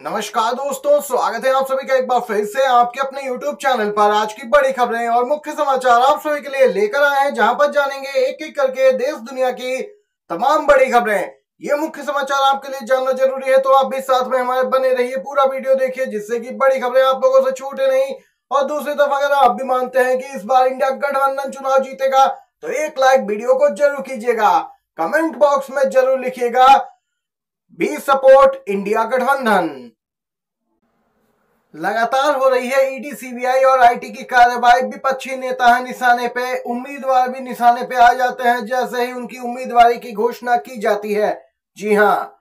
नमस्कार दोस्तों स्वागत है आप सभी का एक बार फिर से आपके अपने YouTube चैनल पर आज की बड़ी खबरें और मुख्य समाचार आप सभी के लिए लेकर आए हैं जहां पर जानेंगे एक एक करके देश दुनिया की तमाम बड़ी खबरें ये मुख्य समाचार आपके लिए जानना जरूरी है तो आप भी साथ में हमारे बने रहिए पूरा वीडियो देखिए जिससे की बड़ी खबरें आप लोगों से छूटे नहीं और दूसरी तरफ अगर आप भी मानते हैं कि इस बार इंडिया गठबंधन चुनाव जीतेगा तो एक लाइक वीडियो को जरूर कीजिएगा कमेंट बॉक्स में जरूर लिखिएगा बी सपोर्ट इंडिया गठबंधन लगातार हो रही है ईडी e सीबीआई और आईटी की कार्रवाई विपक्षी नेता है निशाने पे उम्मीदवार भी निशाने पे आ जाते हैं जैसे ही उनकी उम्मीदवारी की घोषणा की जाती है जी हाँ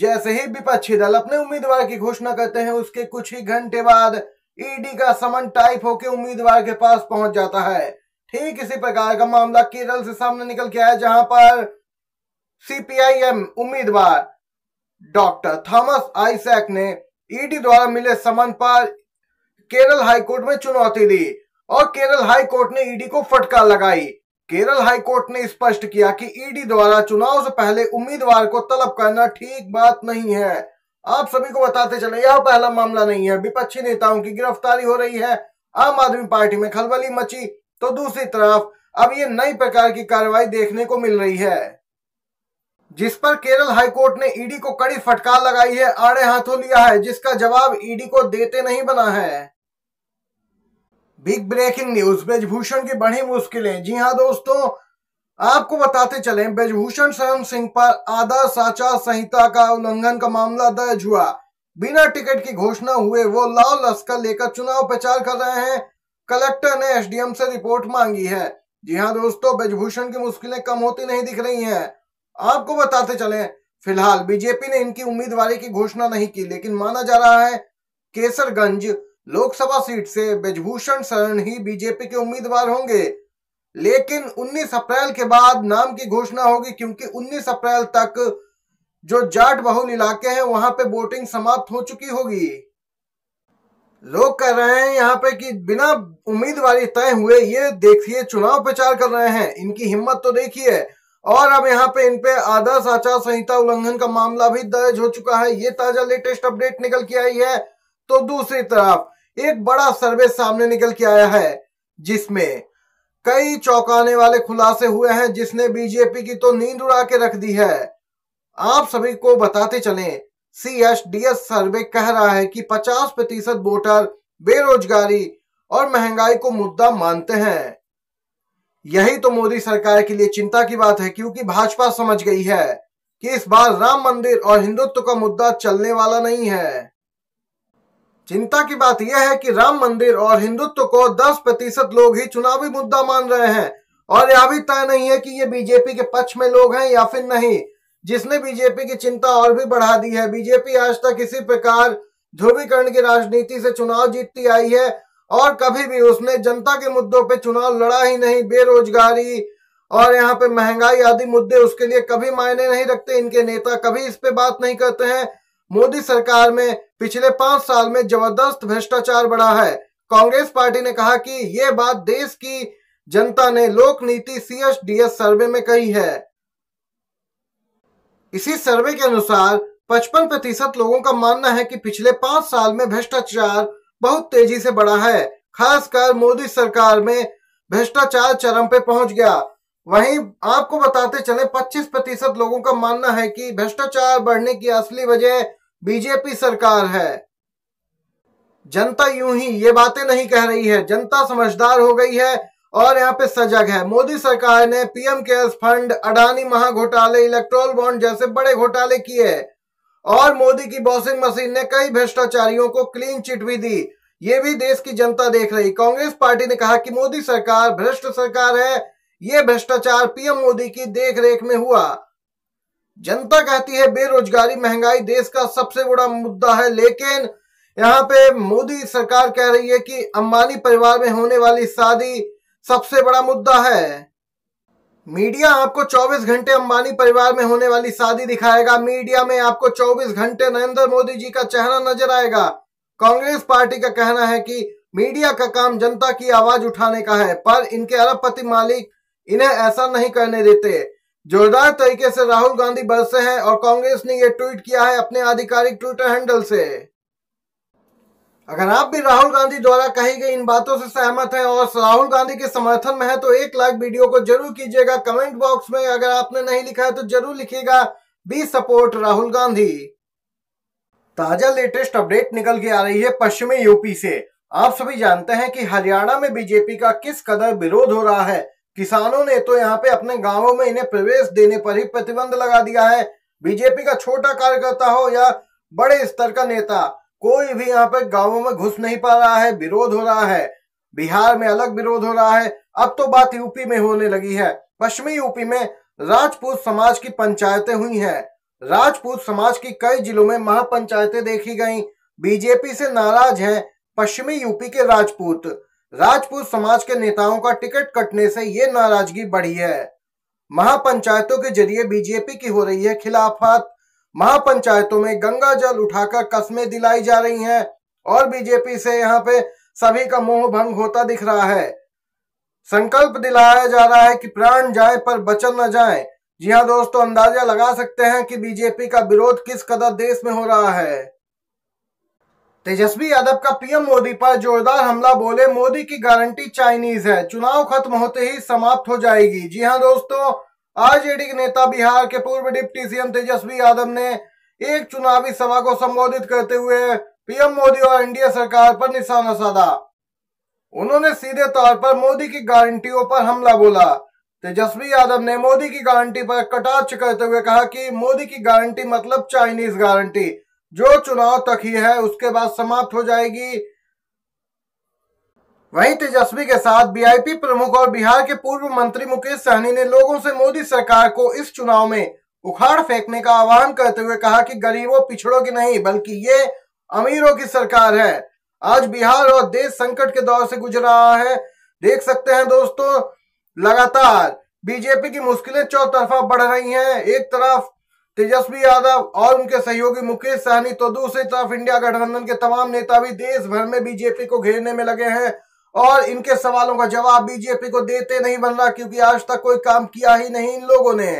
जैसे ही विपक्षी दल अपने उम्मीदवार की घोषणा करते हैं उसके कुछ ही घंटे बाद ईडी e का समन टाइप होकर उम्मीदवार के पास पहुंच जाता है ठीक इसी प्रकार का मामला केरल से सामने निकल के आया जहां पर सीपीआईएम उम्मीदवार डॉक्टर थॉमस आइसैक ने ईडी e द्वारा मिले समन पर केरल हाईकोर्ट में चुनौती दी और केरल हाईकोर्ट ने ईडी e को फटकार लगाई केरल हाईकोर्ट ने स्पष्ट किया कि ईडी e द्वारा चुनाव से पहले उम्मीदवार को तलब करना ठीक बात नहीं है आप सभी को बताते चले यह पहला मामला नहीं है विपक्षी नेताओं की गिरफ्तारी हो रही है आम आदमी पार्टी में खलबली मची तो दूसरी तरफ अब ये नई प्रकार की कार्रवाई देखने को मिल रही है जिस पर केरल हाईकोर्ट ने ईडी को कड़ी फटकार लगाई है आड़े हाथों लिया है जिसका जवाब ईडी को देते नहीं बना है बिग ब्रेकिंग न्यूज ब्रजभूषण की बड़ी मुश्किलें जी हाँ दोस्तों आपको बताते चले ब्रजभूषण शरण सिंह पर आदर्श आचार संहिता का उल्लंघन का मामला दर्ज हुआ बिना टिकट की घोषणा हुए वो लाल लश्कर लेकर चुनाव प्रचार कर रहे हैं कलेक्टर ने एसडीएम से रिपोर्ट मांगी है जी हाँ दोस्तों ब्रजभूषण की मुश्किलें कम होती नहीं दिख रही हैं आपको बताते चले फिलहाल बीजेपी ने इनकी उम्मीदवारी की घोषणा नहीं की लेकिन माना जा रहा है केसरगंज लोकसभा सीट से ब्रजभूषण शरण ही बीजेपी के उम्मीदवार होंगे लेकिन 19 अप्रैल के बाद नाम की घोषणा होगी क्योंकि 19 अप्रैल तक जो जाट बहुल इलाके हैं वहां पे वोटिंग समाप्त हो चुकी होगी लोग कह रहे हैं यहाँ पे कि बिना उम्मीदवारी तय हुए ये देखिए चुनाव प्रचार कर रहे हैं इनकी हिम्मत तो देखिए और अब यहाँ पे इनपे आदर्श आचार संहिता उल्लंघन का मामला भी दर्ज हो चुका है ये ताजा लेटेस्ट अपडेट निकल के आई है तो दूसरी तरफ एक बड़ा सर्वे सामने निकल के आया है जिसमें कई चौंकाने वाले खुलासे हुए हैं जिसने बीजेपी की तो नींद उड़ा के रख दी है आप सभी को बताते चले C S D S survey कह रहा है कि 50 प्रतिशत वोटर बेरोजगारी और महंगाई को मुद्दा मानते हैं यही तो मोदी सरकार के लिए चिंता की बात है क्योंकि भाजपा समझ गई है कि इस बार राम मंदिर और हिंदुत्व का मुद्दा चलने वाला नहीं है चिंता की बात यह है कि राम मंदिर और हिंदुत्व को 10 प्रतिशत लोग ही चुनावी मुद्दा मान रहे हैं और यह भी तय नहीं है कि ये बीजेपी के पक्ष में लोग हैं या फिर नहीं जिसने बीजेपी की चिंता और भी बढ़ा दी है बीजेपी आज तक किसी प्रकार ध्रुवीकरण की राजनीति से चुनाव जीतती आई है और कभी भी उसने जनता के मुद्दों पे चुनाव लड़ा ही नहीं बेरोजगारी और यहाँ पे महंगाई आदि मुद्दे उसके लिए कभी मायने नहीं रखते इनके नेता कभी इस पे बात नहीं करते हैं मोदी सरकार में पिछले पांच साल में जबरदस्त भ्रष्टाचार बढ़ा है कांग्रेस पार्टी ने कहा कि ये बात देश की जनता ने लोक नीति सी सर्वे में कही है इसी सर्वे के अनुसार पचपन प्रतिशत लोगों का मानना है कि पिछले पांच साल में भ्रष्टाचार बहुत तेजी से बढ़ा है खासकर मोदी सरकार में भ्रष्टाचार चरम पे पहुंच गया वहीं आपको बताते चले 25 प्रतिशत लोगों का मानना है कि भ्रष्टाचार बढ़ने की असली वजह बीजेपी सरकार है जनता यूं ही ये बातें नहीं कह रही है जनता समझदार हो गई है और यहाँ पे सजग है मोदी सरकार ने पीएम केयर्स फंड अडानी महा घोटाले इलेक्ट्रोल बॉन्ड जैसे बड़े घोटाले किए और मोदी की बॉसिंग मशीन ने कई भ्रष्टाचारियों को क्लीन चिट भी दी ये भी देश की जनता देख रही कांग्रेस पार्टी ने कहा कि मोदी सरकार भ्रष्ट सरकार है ये भ्रष्टाचार पीएम मोदी की देखरेख में हुआ जनता कहती है बेरोजगारी महंगाई देश का सबसे बड़ा मुद्दा है लेकिन यहाँ पे मोदी सरकार कह रही है कि अंबानी परिवार में होने वाली शादी सबसे बड़ा मुद्दा है मीडिया आपको 24 घंटे अंबानी परिवार में होने वाली शादी दिखाएगा मीडिया में आपको 24 घंटे नरेंद्र मोदी जी का चेहरा नजर आएगा कांग्रेस पार्टी का कहना है कि मीडिया का काम जनता की आवाज उठाने का है पर इनके अरबपति मालिक इन्हें ऐसा नहीं करने देते जोरदार तरीके से राहुल गांधी बरसे हैं और कांग्रेस ने यह ट्वीट किया है अपने आधिकारिक ट्विटर हैंडल से अगर आप भी राहुल गांधी द्वारा कही गई इन बातों से सहमत हैं और राहुल गांधी के समर्थन में है तो एक लाइक वीडियो को जरूर कीजिएगा कमेंट बॉक्स में अगर आपने नहीं लिखा है तो जरूर लिखिएगा बी सपोर्ट राहुल गांधी ताजा लेटेस्ट अपडेट निकल के आ रही है पश्चिमी यूपी से आप सभी जानते हैं कि हरियाणा में बीजेपी का किस कदर विरोध हो रहा है किसानों ने तो यहाँ पे अपने गाँवों में इन्हें प्रवेश देने पर ही प्रतिबंध लगा दिया है बीजेपी का छोटा कार्यकर्ता हो या बड़े स्तर का नेता कोई भी यहाँ पे गांवों में घुस नहीं पा रहा है विरोध हो रहा है बिहार में अलग विरोध हो रहा है अब तो बात यूपी में होने लगी है पश्चिमी यूपी में राजपूत समाज की पंचायतें हुई हैं राजपूत समाज की कई जिलों में महापंचायतें देखी गईं बीजेपी से नाराज हैं पश्चिमी यूपी के राजपूत राजपूत समाज के नेताओं का टिकट कटने से ये नाराजगी बढ़ी है महापंचायतों के जरिए बीजेपी की हो रही है खिलाफत महापंचायतों में गंगा जल उठाकर कस्में दिलाई जा रही हैं और बीजेपी से यहां पे सभी का मोह भंग होता दिख रहा है संकल्प दिलाया जा रहा है कि प्राण जाए पर बचन न जाए जी हाँ दोस्तों अंदाजा लगा सकते हैं कि बीजेपी का विरोध किस कदर देश में हो रहा है तेजस्वी यादव का पीएम मोदी पर जोरदार हमला बोले मोदी की गारंटी चाइनीज है चुनाव खत्म होते ही समाप्त हो जाएगी जी हाँ दोस्तों आरजेडी के नेता बिहार के पूर्व डिप्टी सीएम तेजस्वी यादव ने एक चुनावी सभा को संबोधित करते हुए पीएम मोदी और एनडीए सरकार पर निशाना साधा उन्होंने सीधे तौर पर मोदी की गारंटियों पर हमला बोला तेजस्वी यादव ने मोदी की गारंटी पर कटाक्ष करते हुए कहा कि मोदी की गारंटी मतलब चाइनीज गारंटी जो चुनाव तक ही है उसके बाद समाप्त हो जाएगी वहीं तेजस्वी के साथ बीआईपी प्रमुख और बिहार के पूर्व मंत्री मुकेश सहनी ने लोगों से मोदी सरकार को इस चुनाव में उखाड़ फेंकने का आह्वान करते हुए कहा कि गरीबों पिछड़ों की नहीं बल्कि ये अमीरों की सरकार है आज बिहार और देश संकट के दौर से गुजर रहा है देख सकते हैं दोस्तों लगातार बीजेपी की मुश्किलें चौतरफा बढ़ रही हैं एक तरफ तेजस्वी यादव और उनके सहयोगी मुकेश सहनी तो दूसरी तरफ इंडिया गठबंधन के तमाम नेता भी देश भर में बीजेपी को घेरने में लगे हैं और इनके सवालों का जवाब बीजेपी को देते नहीं बन रहा क्योंकि आज तक कोई काम किया ही नहीं इन लोगों ने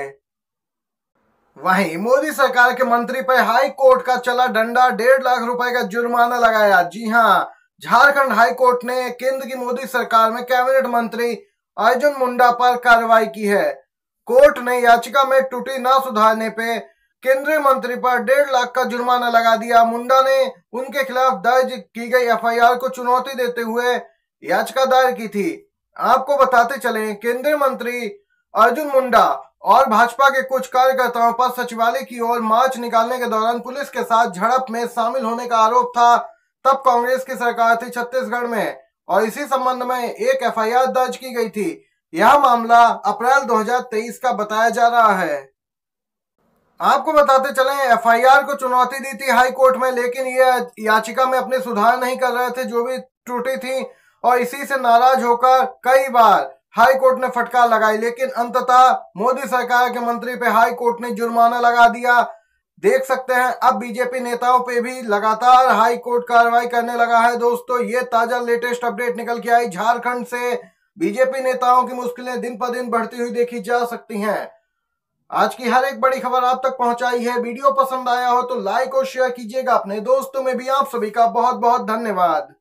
वहीं मोदी सरकार के मंत्री पर हाई कोर्ट का चला डंडा डेढ़ लाख रुपए का जुर्माना लगाया जी हाँ झारखंड हाई कोर्ट ने केंद्र की मोदी सरकार में कैबिनेट मंत्री अर्जुन मुंडा पर कार्रवाई की है कोर्ट ने याचिका में टूटी न सुधारने पे केंद्रीय मंत्री पर डेढ़ लाख का जुर्माना लगा दिया मुंडा ने उनके खिलाफ दर्ज की गई एफआईआर को चुनौती देते हुए याचिका दायर की थी आपको बताते चले केंद्रीय मंत्री अर्जुन मुंडा और भाजपा के कुछ कार्यकर्ताओं पर सचिवालय की ओर मार्च निकालने के दौरान पुलिस के साथ झड़प में शामिल होने का आरोप था तब कांग्रेस की सरकार थी छत्तीसगढ़ में और इसी संबंध में एक एफआईआर दर्ज की गई थी यह मामला अप्रैल 2023 का बताया जा रहा है आपको बताते चले एफआईआर को चुनौती दी थी हाई कोर्ट में लेकिन ये याचिका में अपने सुधार नहीं कर रहे थे जो भी त्रुटि थी और इसी से नाराज होकर कई बार हाई कोर्ट ने फटकार लगाई लेकिन अंततः मोदी सरकार के मंत्री पे हाई कोर्ट ने जुर्माना लगा दिया देख सकते हैं अब बीजेपी नेताओं पे भी लगातार हाई कोर्ट कार्रवाई करने लगा है दोस्तों ये ताजा लेटेस्ट अपडेट निकल के आई झारखंड से बीजेपी नेताओं की मुश्किलें दिन पर दिन बढ़ती हुई देखी जा सकती हैं आज की हर एक बड़ी खबर आप तक पहुंचाई है वीडियो पसंद आया हो तो लाइक और शेयर कीजिएगा अपने दोस्तों में भी आप सभी का बहुत बहुत धन्यवाद